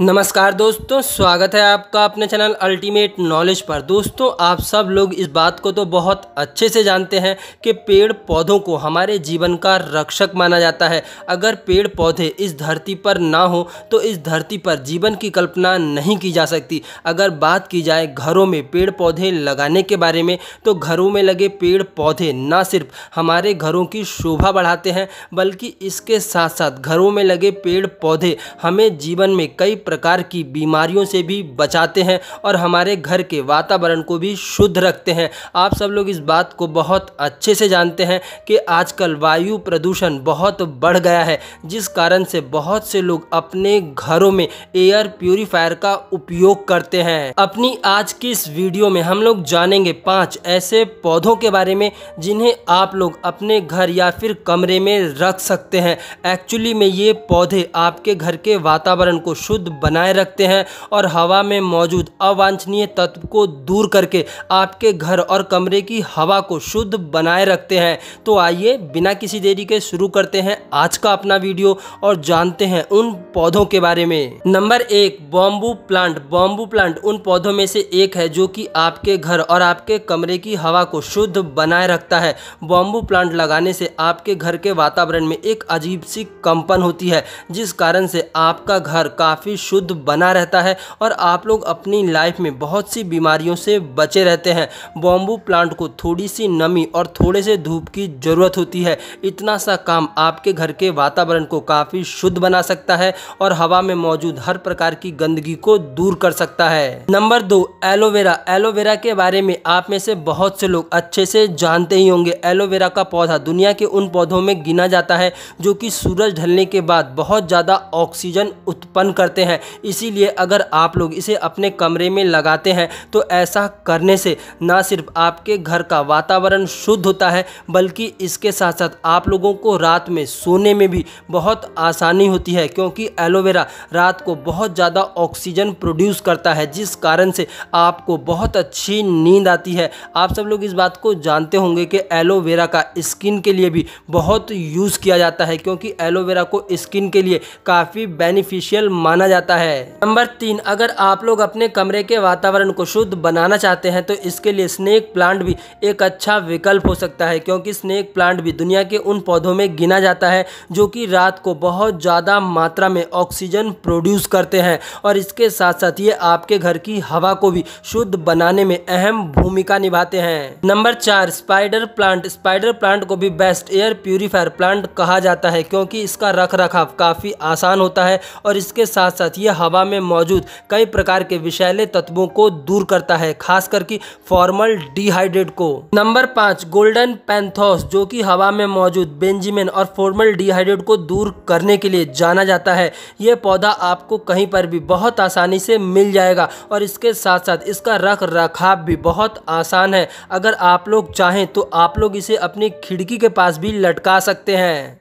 नमस्कार दोस्तों स्वागत है आपका अपने चैनल अल्टीमेट नॉलेज पर दोस्तों आप सब लोग इस बात को तो बहुत अच्छे से जानते हैं कि पेड़ पौधों को हमारे जीवन का रक्षक माना जाता है अगर पेड़ पौधे इस धरती पर ना हो तो इस धरती पर जीवन की कल्पना नहीं की जा सकती अगर बात की जाए घरों में पेड़ पौधे लगाने के बारे में तो घरों में लगे पेड़ पौधे ना सिर्फ हमारे घरों की शोभा बढ़ाते हैं बल्कि इसके साथ साथ घरों में लगे पेड़ पौधे हमें जीवन में कई प्रकार की बीमारियों से भी बचाते हैं और हमारे घर के वातावरण को भी शुद्ध रखते हैं आप सब लोग इस बात को बहुत अच्छे से जानते हैं कि आजकल वायु प्रदूषण बहुत बढ़ गया है जिस कारण से बहुत से लोग अपने घरों में एयर प्योरीफायर का उपयोग करते हैं अपनी आज की इस वीडियो में हम लोग जानेंगे पाँच ऐसे पौधों के बारे में जिन्हें आप लोग अपने घर या फिर कमरे में रख सकते हैं एक्चुअली में ये पौधे आपके घर के वातावरण को शुद्ध बनाए रखते हैं और हवा में मौजूद अवांछनीय तत्व को दूर करके आपके घर और कमरे की हवा को शुद्ध बनाए रखते हैं तो आइए बिना किसी देरी के शुरू करते हैं आज का अपना वीडियो और जानते हैं उन पौधों के बारे में नंबर एक बॉम्बू प्लांट बॉम्बू प्लांट उन पौधों में से एक है जो कि आपके घर और आपके कमरे की हवा को शुद्ध बनाए रखता है बॉम्बू प्लांट लगाने से आपके घर के वातावरण में एक अजीब सी कंपन होती है जिस कारण से आपका घर काफ़ी शुद्ध बना रहता है और आप लोग अपनी लाइफ में बहुत सी बीमारियों से बचे रहते हैं बॉम्बू प्लांट को थोड़ी सी नमी और थोड़े से धूप की ज़रूरत होती है इतना सा काम आपके घर के वातावरण को काफ़ी शुद्ध बना सकता है और हवा में मौजूद हर प्रकार की गंदगी को दूर कर सकता है नंबर दो एलोवेरा एलोवेरा के बारे में आप में से बहुत से लोग अच्छे से जानते ही होंगे एलोवेरा का पौधा दुनिया के के उन पौधों में गिना जाता है जो कि सूरज ढलने के बाद बहुत ज़्यादा ऑक्सीजन उत्पन्न करते हैं इसीलिए अगर आप लोग इसे अपने कमरे में लगाते हैं तो ऐसा करने से ना सिर्फ आपके घर का वातावरण शुद्ध होता है बल्कि इसके साथ साथ आप लोगों को रात में सोने में भी बहुत आसानी होती है क्योंकि एलोवेरा रात को बहुत ज़्यादा ऑक्सीजन प्रोड्यूस करता है जिस कारण से आपको बहुत अच्छी नींद आती है आप सब लोग इस बात को जानते होंगे कि एलोवेरा का स्किन के लिए भी बहुत यूज़ किया जाता है क्योंकि एलोवेरा को स्किन के लिए काफ़ी बेनिफिशियल माना जाता है नंबर तीन अगर आप लोग अपने कमरे के वातावरण को शुद्ध बनाना चाहते हैं तो इसके लिए स्नेक प्लांट भी एक अच्छा विकल्प हो सकता है क्योंकि स्नेक प्लांट भी दुनिया के उन पौधों में गिना जाता है जो कि रात को बहुत ज़्यादा मात्रा में ऑक्सीजन प्रोड्यूस करते हैं और इसके साथ साथ ये आपके घर की हवा को भी शुद्ध बनाने में अहम भूमिका निभाते हैं नंबर चार स्पाइडर प्लांट स्पाइडर प्लांट को भी best best air purifier plant कहा जाता है क्योंकि इसका रख रखाव काफ़ी आसान होता है और इसके साथ साथ ये हवा में मौजूद कई प्रकार के विषैले तत्वों को दूर करता है खास करके फॉर्मल डिहाइड्रेट को नंबर पाँच गोल्डन पैंथोस जो कि हवा में मौजूद बेंजिमिन और फॉर्मल डिहाइड्रेट को दूर करने के लिए जाना जाता है ये पौधा आपको कहीं पर भी बहुत आसानी से मिल जाएगा और इसके साथ साथ इसका रख रखाव भी बहुत आसान है अगर आप लोग चाहें तो आप लोग इसे अपनी खिड़की के पास भी लटका सकते हैं